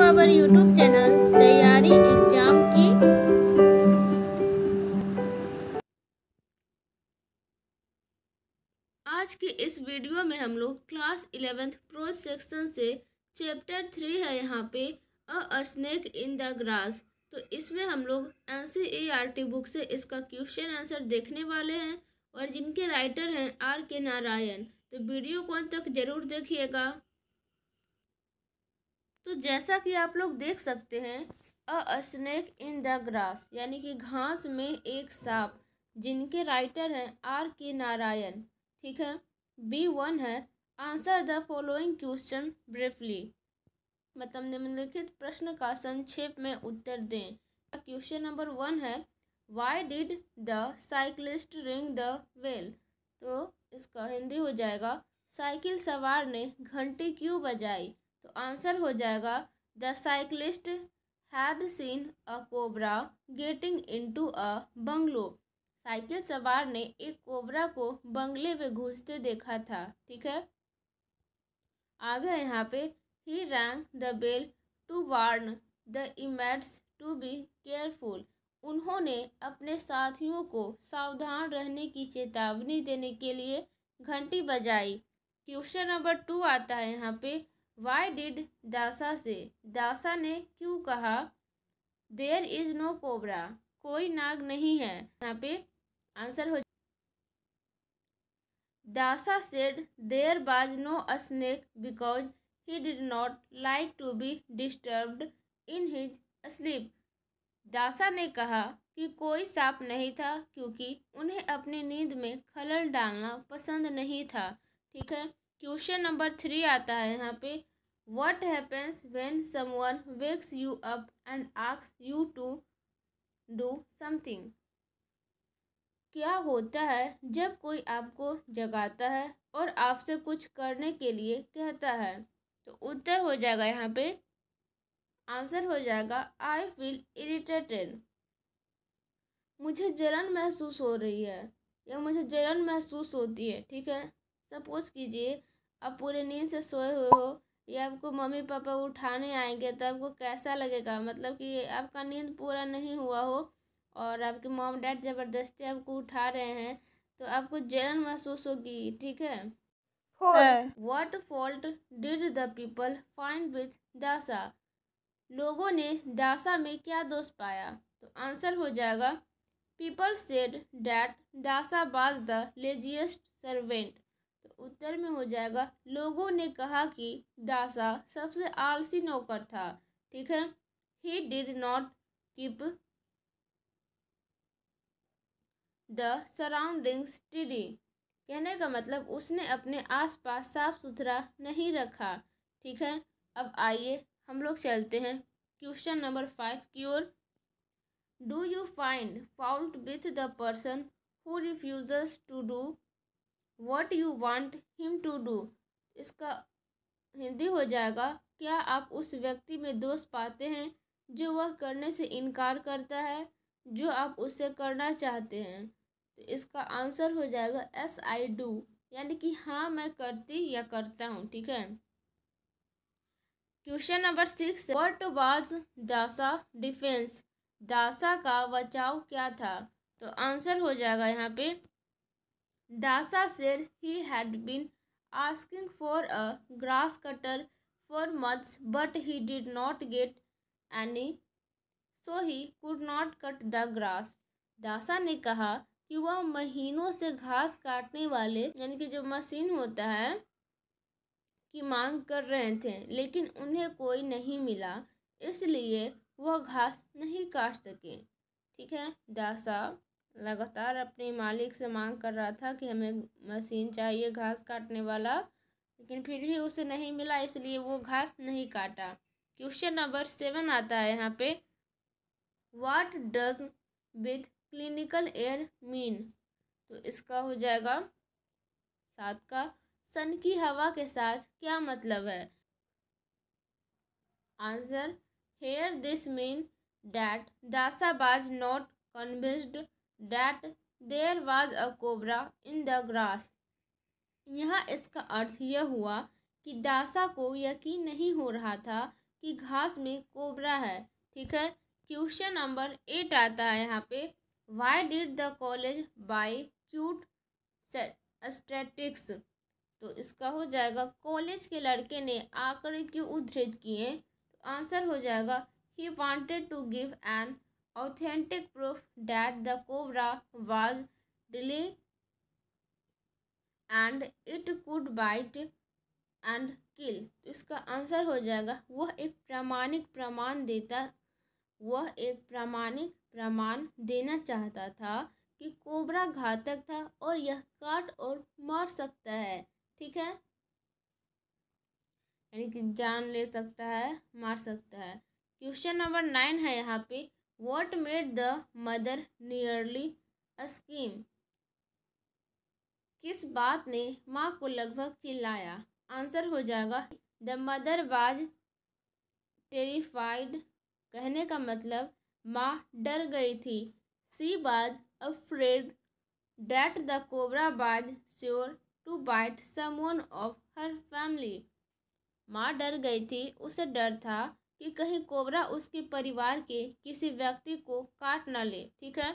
to our YouTube channel तैयारी exam की आज के इस वीडियो में हम लोग क्लास इलेवेंथ प्रो सेक्शन से चैप्टर थ्री है यहाँ पे a snake in the grass तो इसमें हम लोग एन सी बुक से इसका क्वेश्चन आंसर देखने वाले हैं और जिनके राइटर हैं आर के नारायण तो वीडियो को अंत तक जरूर देखिएगा तो जैसा कि आप लोग देख सकते हैं a snake in the grass यानी कि घास में एक सांप जिनके राइटर हैं आर के नारायण ठीक है बी वन है answer the following question briefly मतलब निम्नलिखित प्रश्न का संक्षेप में उत्तर दें क्वेश्चन नंबर वन है why did the cyclist ring the bell तो इसका हिंदी हो जाएगा साइकिल सवार ने घंटी क्यों बजाई तो आंसर हो जाएगा the cyclist had seen a cobra getting into a bungalow cycle सवार ने एक कोबरा को बंगले में घुसते देखा था ठीक है आगे यहाँ पे ही rang the bell to warn the inmates to be careful उन्होंने अपने साथियों को सावधान रहने की चेतावनी देने के लिए घंटी बजाई क्वेश्चन नंबर टू आता है यहाँ पे वाई डिड दासा से दासा ने क्यों कहा देर इज नो कोबरा कोई नाग नहीं है यहाँ पे आंसर हो दासा said there was no snake because he did not like to be disturbed in his sleep Dasa ने कहा कि कोई सांप नहीं था क्योंकि उन्हें अपनी नींद में खलल डालना पसंद नहीं था ठीक है क्वेश्चन नंबर थ्री आता है यहाँ पे What happens when someone wakes you up and asks you to do something? क्या होता है जब कोई आपको जगाता है और आपसे कुछ करने के लिए कहता है तो उत्तर हो जाएगा यहाँ पे आंसर हो जाएगा आई फील इरीटेटेड मुझे जलन महसूस हो रही है या मुझे जलन महसूस होती है ठीक है सपोज कीजिए आप पूरे नींद से सोए हुए हो या आपको मम्मी पापा उठाने आएंगे तो आपको कैसा लगेगा मतलब कि आपका नींद पूरा नहीं हुआ हो और आपके मॉम डैड ज़बरदस्ती आपको उठा रहे हैं तो आपको जलन महसूस होगी ठीक है what fault did the people find with Dasa लोगों ने दासा में क्या दोष पाया तो आंसर हो जाएगा people said that Dasa was the laziest servant उत्तर में हो जाएगा लोगों ने कहा कि दासा सबसे आलसी नौकर था ठीक है he did not keep the surroundings tidy कहने का मतलब उसने अपने आसपास साफ सुथरा नहीं रखा ठीक है अब आइए हम लोग चलते हैं क्वेश्चन नंबर फाइव की ओर do you find fault with the person who refuses to do what you want him to do इसका हिंदी हो जाएगा क्या आप उस व्यक्ति में दोष पाते हैं जो वह करने से इनकार करता है जो आप उससे करना चाहते हैं तो इसका आंसर हो जाएगा एस आई डू यानी कि हाँ मैं करती या करता हूँ ठीक है question number six what was Dasa defence Dasa का बचाव क्या था तो आंसर हो जाएगा यहाँ पे Dasa said he had been asking for a grass cutter for months but he did not get any so he could not cut the grass. Dasa ने कहा कि वह महीनों से घास काटने वाले यानी कि जो मशीन होता है की मांग कर रहे थे लेकिन उन्हें कोई नहीं मिला इसलिए वह घास नहीं काट सके ठीक है दासा लगातार अपने मालिक से मांग कर रहा था कि हमें मशीन चाहिए घास काटने वाला लेकिन फिर भी उसे नहीं मिला इसलिए वो घास नहीं काटा क्वेश्चन नंबर सेवन आता है यहाँ पे what does with clinical air mean तो इसका हो जाएगा सात का सन की हवा के साथ क्या मतलब है answer here this mean that Dasa was not convinced that there was a cobra in the grass यहाँ इसका अर्थ यह हुआ कि दासा को यकीन नहीं हो रहा था कि घास में कोबरा है ठीक है क्वेश्चन नंबर एट आता है यहाँ पे why did the college by cute statics तो इसका हो जाएगा कॉलेज के लड़के ने आंकड़े क्यों उद्धृत किए तो आंसर हो जाएगा he wanted to give an authentic proof that the cobra was deadly and it could bite and kill तो इसका आंसर हो जाएगा वह एक प्रामाणिक प्रमाण देता वह एक प्रामाणिक प्रमाण देना चाहता था कि कोबरा घातक था और यह काट और मार सकता है ठीक है यानी कि जान ले सकता है मार सकता है क्वेश्चन नंबर नाइन है यहाँ पे what made the mother nearly a scream किस बात ने माँ को लगभग चिल्लाया आंसर हो जाएगा द मदर वाज टेरिफाइड कहने का मतलब माँ डर गई थी she was afraid that the cobra was sure to bite someone of her family माँ डर गई थी उसे डर था कि कहीं कोबरा उसके परिवार के किसी व्यक्ति को काट ना ले ठीक है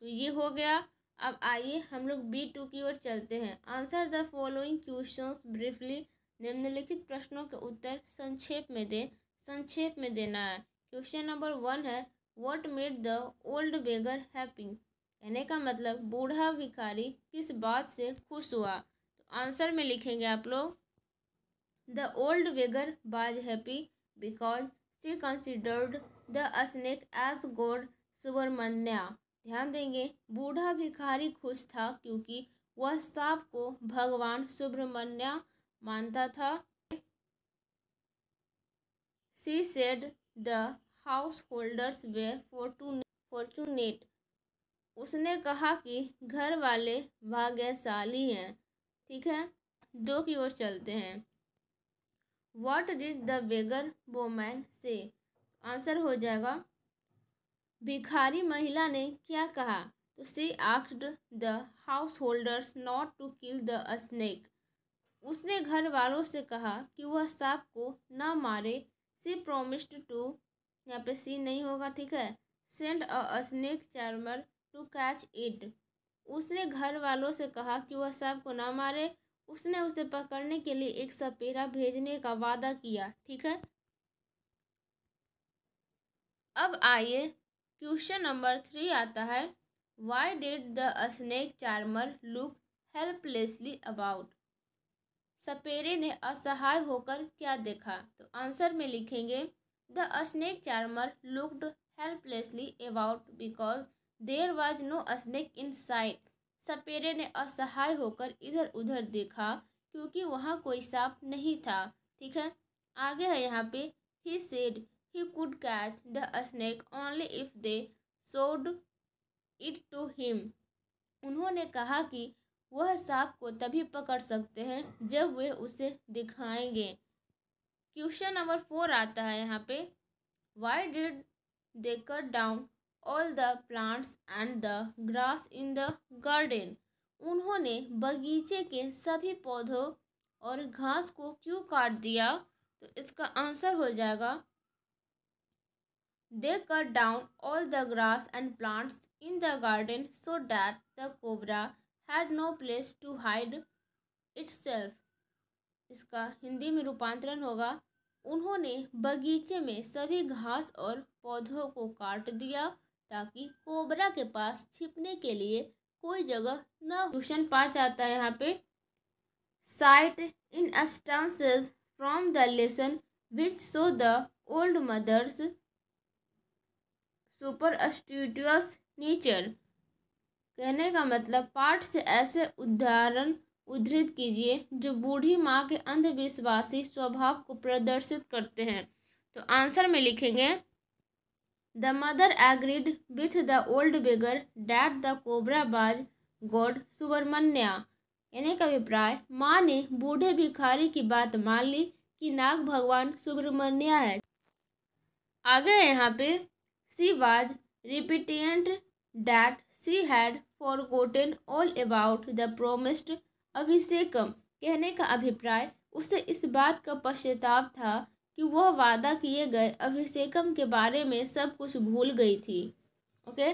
तो ये हो गया अब आइए हम लोग बी टू की ओर चलते हैं answer the following questions briefly निम्नलिखित प्रश्नों के उत्तर संक्षेप में दें संक्षेप में देना है क्वेश्चन नंबर वन है what made the old beggar happy कहने का मतलब बूढ़ा भिखारी किस बात से खुश हुआ तो आंसर में लिखेंगे आप लोग the old beggar was happy because she considered the snake as god Subramanya ध्यान देंगे बूढ़ा भिखारी खुश था क्योंकि वह सांप को भगवान सुब्रमण्या मानता था she said the house holders were fortunate उसने कहा कि घर वाले भाग्यशाली हैं ठीक है दो की ओर चलते हैं what did the beggar woman say answer हो जाएगा भिखारी महिला ने क्या कहा तो she asked the house holders not to kill the snake उसने घर वालों से कहा कि वह सांप को न मारे सी प्रोमिस्ड टू यहाँ पे सी नहीं होगा ठीक है send a snake charmer to catch it उसने घर वालों से कहा कि वह सांप को ना मारे उसने उसे पकड़ने के लिए एक सपेरा भेजने का वादा किया ठीक है अब आइए क्वेश्चन नंबर थ्री आता है why did the snake charmer look helplessly about सपेरे ने असहाय होकर क्या देखा तो आंसर में लिखेंगे the snake charmer looked helplessly about because there was no snake in sight सपेरे ने असहाय होकर इधर उधर देखा क्योंकि वहाँ कोई सांप नहीं था ठीक है आगे है यहाँ पे he said he could catch the snake only if they showed it to him उन्होंने कहा कि वह सांप को तभी पकड़ सकते हैं जब वे उसे दिखाएंगे क्वेश्चन नंबर फोर आता है यहाँ पे why did they cut down all the plants and the grass in the garden उन्होंने बगीचे के सभी पौधों और घास को क्यों काट दिया तो इसका आंसर हो जाएगा they cut down all the grass and plants in the garden so that the cobra had no place to hide self इसका हिंदी में रूपांतरण होगा उन्होंने बगीचे में सभी घास और पौधों को काट दिया ताकि कोबरा के पास छिपने के लिए कोई जगह न क्वेश्चन पा जाता है यहाँ पे cite instances from the lesson which show the old mother's superstitious nature कहने का मतलब पाठ से ऐसे उदाहरण उद्धृत कीजिए जो बूढ़ी माँ के अंधविश्वासी स्वभाव को प्रदर्शित करते हैं तो आंसर में लिखेंगे the mother agreed with the old beggar that the cobra was god Subramanya कहने का अभिप्राय माँ ने बूढ़े भिखारी की बात मान ली कि नाग भगवान सुब्रमण्या है आगे यहाँ पे she was repentant that she had forgotten all about the promised abhishekam कहने का अभिप्राय उसे इस बात का पश्चाताप था कि वह वादा किए गए अभिषेकम के बारे में सब कुछ भूल गई थी ओके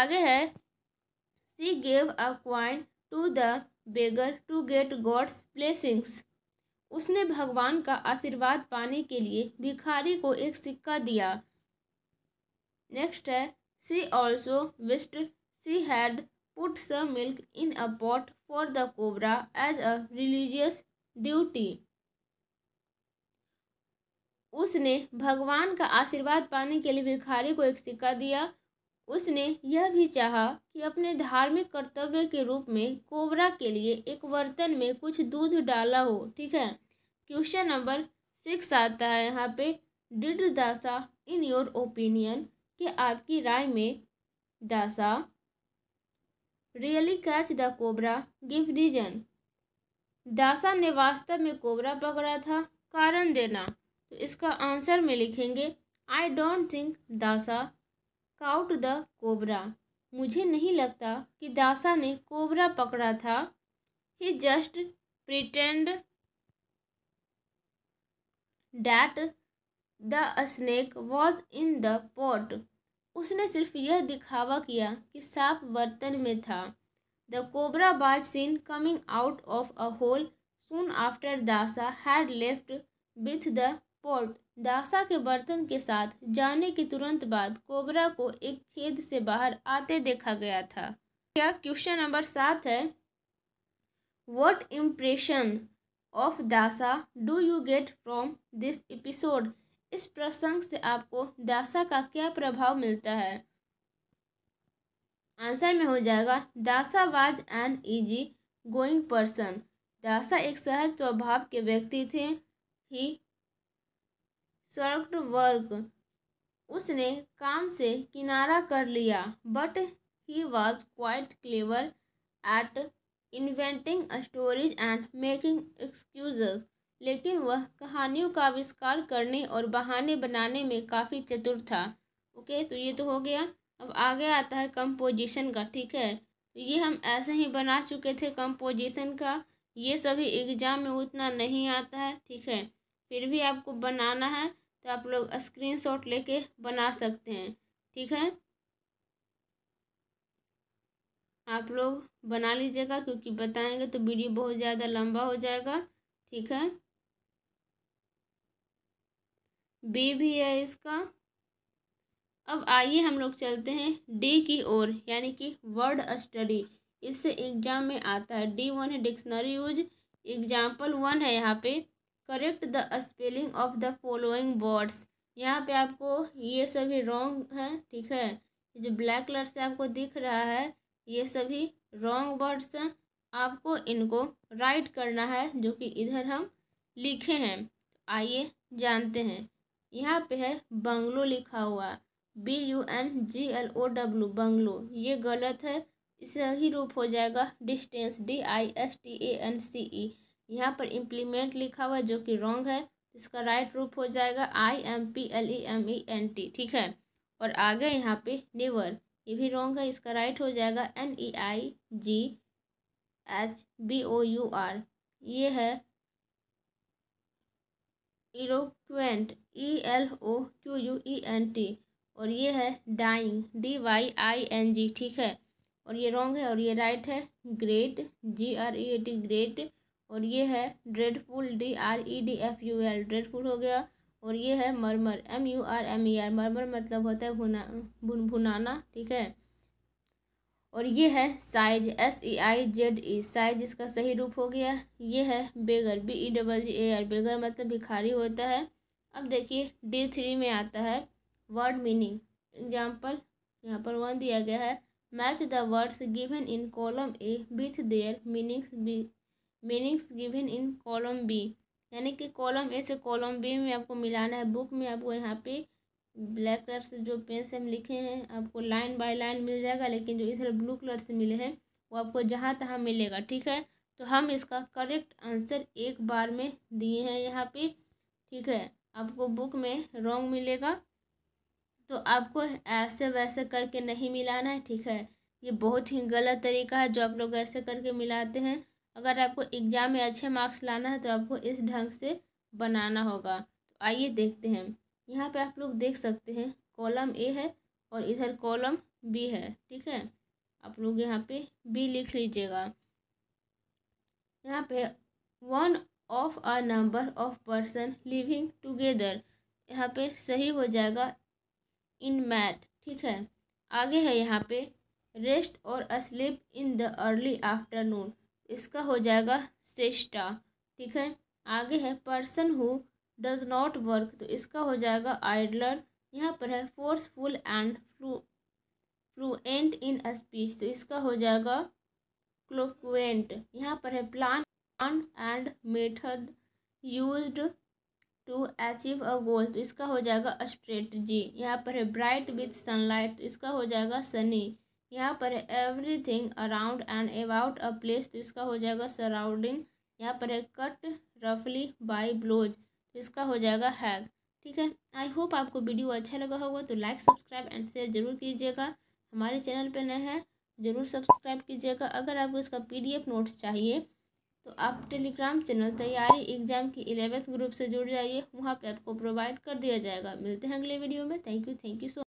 आगे है she gave a coin to the beggar to get god's blessings उसने भगवान का आशीर्वाद पाने के लिए भिखारी को एक सिक्का दिया नेक्स्ट है she also wished she had put some milk in a pot for the cobra as a religious duty उसने भगवान का आशीर्वाद पाने के लिए भिखारी को एक सिक्का दिया उसने यह भी चाहा कि अपने धार्मिक कर्तव्य के रूप में कोबरा के लिए एक बर्तन में कुछ दूध डाला हो ठीक है क्वेश्चन नंबर सिक्स आता है यहाँ पे डिड दासा इन योर ओपिनियन कि आपकी राय में Dasa really catch the cobra give reason Dasa ने वास्तव में कोबरा पकड़ा था कारण देना तो इसका आंसर में लिखेंगे I don't think Dasa caught the cobra मुझे नहीं लगता कि दासा ने कोबरा पकड़ा था he just pretended that the snake was in the pot उसने सिर्फ यह दिखावा किया कि सांप बर्तन में था the cobra was seen coming out of a hole soon after Dasa had left with the pot Dasa के बर्तन के साथ जाने के तुरंत बाद कोबरा को एक छेद से बाहर आते देखा गया था क्या क्वेश्चन नंबर सात है what impression of Dasa do you get from this episode इस प्रसंग से आपको दासा का क्या प्रभाव मिलता है आंसर में हो जाएगा Dasa was an easy going person Dasa एक सहज स्वभाव के व्यक्ति थे ही सॉफ्ट वर्क उसने काम से किनारा कर लिया but he was quite clever at inventing stories and making excuse लेकिन वह कहानियों का आविष्कार करने और बहाने बनाने में काफ़ी चतुर था ओके तो ये तो हो गया अब आगे आता है कंपोजिशन का ठीक है तो ये हम ऐसे ही बना चुके थे कंपोजिशन का ये सभी एग्ज़ाम में उतना नहीं आता है ठीक है फिर भी आपको बनाना है तो आप लोग स्क्रीन शॉट लेके बना सकते हैं ठीक है आप लोग बना लीजिएगा क्योंकि बताएंगे तो वीडियो बहुत ज़्यादा लंबा हो जाएगा ठीक है बी भी है इसका अब आइए हम लोग चलते हैं डी की ओर यानी कि वर्ड स्टडी इससे एग्जाम में आता है डी वन है डिक्शनरी यूज एग्जाम्पल वन है यहाँ पे correct the spelling of the following words यहाँ पे आपको ये सभी रॉन्ग हैं ठीक है जो ब्लैक कलर से आपको दिख रहा है ये सभी रॉन्ग वर्ड्स हैं आपको इनको राइट करना है जो कि इधर हम लिखे हैं तो आइए जानते हैं यहाँ पे है बंगलो लिखा हुआ B U N G L O W bungalow ये गलत है इससे ही रूप हो जाएगा distance D I S T A N C E यहाँ पर इम्प्लीमेंट लिखा हुआ जो कि रॉन्ग है इसका राइट रूप हो जाएगा I M P L E M E N T ठीक है और आगे यहाँ पे नेवर ये भी रॉन्ग है इसका राइट हो जाएगा N E I G H B O U R ये है eloquent E L O Q U E N T और ये है dying D Y I N G ठीक है और ये रॉन्ग है और ये राइट है great G R E A T great और ये है dreadful D R E D F U L dreadful हो गया और ये है murmur M U R M E R murmur मतलब होता है भुना भुन भुनाना ठीक है और ये है size S E I Z E size इसका सही रूप हो गया ये है beggar B E double G A R beggar मतलब भिखारी होता है अब देखिए डी थ्री में आता है वर्ड मीनिंग एग्जाम्पल यहाँ पर वन दिया गया है match the words given in column A with their meanings meanings given in column B यानी कि कॉलम ए से कॉलम बी में आपको मिलाना है बुक में आपको यहाँ पे ब्लैक कलर से जो पेन से हम लिखे हैं आपको लाइन बाय लाइन मिल जाएगा लेकिन जो इधर ब्लू कलर से मिले हैं वो आपको जहाँ तहाँ मिलेगा ठीक है तो हम इसका करेक्ट आंसर एक बार में दिए हैं यहाँ पे ठीक है आपको बुक में रॉन्ग मिलेगा तो आपको ऐसे वैसे करके नहीं मिलाना है ठीक है ये बहुत ही गलत तरीका है जो आप लोग ऐसे करके मिलाते हैं अगर आपको एग्ज़ाम में अच्छे मार्क्स लाना है तो आपको इस ढंग से बनाना होगा तो आइए देखते हैं यहाँ पे आप लोग देख सकते हैं कॉलम ए है और इधर कॉलम बी है ठीक है आप लोग यहाँ पे बी लिख लीजिएगा यहाँ पे one of a number of person living together यहाँ पे सही हो जाएगा इन मैट ठीक है आगे है यहाँ पे रेस्ट और asleep in the early afternoon इसका हो जाएगा सेस्टा ठीक है आगे है person who does not work तो इसका हो जाएगा आइडलर यहाँ पर है forceful and fluent in speech तो इसका हो जाएगा क्लोक्वेंट यहाँ पर है plan plan and method used to achieve a goal तो इसका हो जाएगा स्ट्रेटजी यहाँ पर है ब्राइट विथ सनलाइट तो इसका हो जाएगा सनी यहाँ पर everything around and about a place तो इसका हो जाएगा सराउंडिंग यहाँ पर है कट रफली बाई ब्लोज तो इसका हो जाएगा हैग ठीक है आई होप आपको वीडियो अच्छा लगा होगा तो लाइक सब्सक्राइब एंड शेयर जरूर कीजिएगा हमारे चैनल पर नए हैं ज़रूर सब्सक्राइब कीजिएगा अगर आपको इसका पीडीएफ नोट्स चाहिए तो आप टेलीग्राम चैनल तैयारी एग्जाम की इलेवेंथ ग्रुप से जुड़ जाइए वहाँ पे आपको प्रोवाइड कर दिया जाएगा मिलते हैं अगले वीडियो में thank you thank you so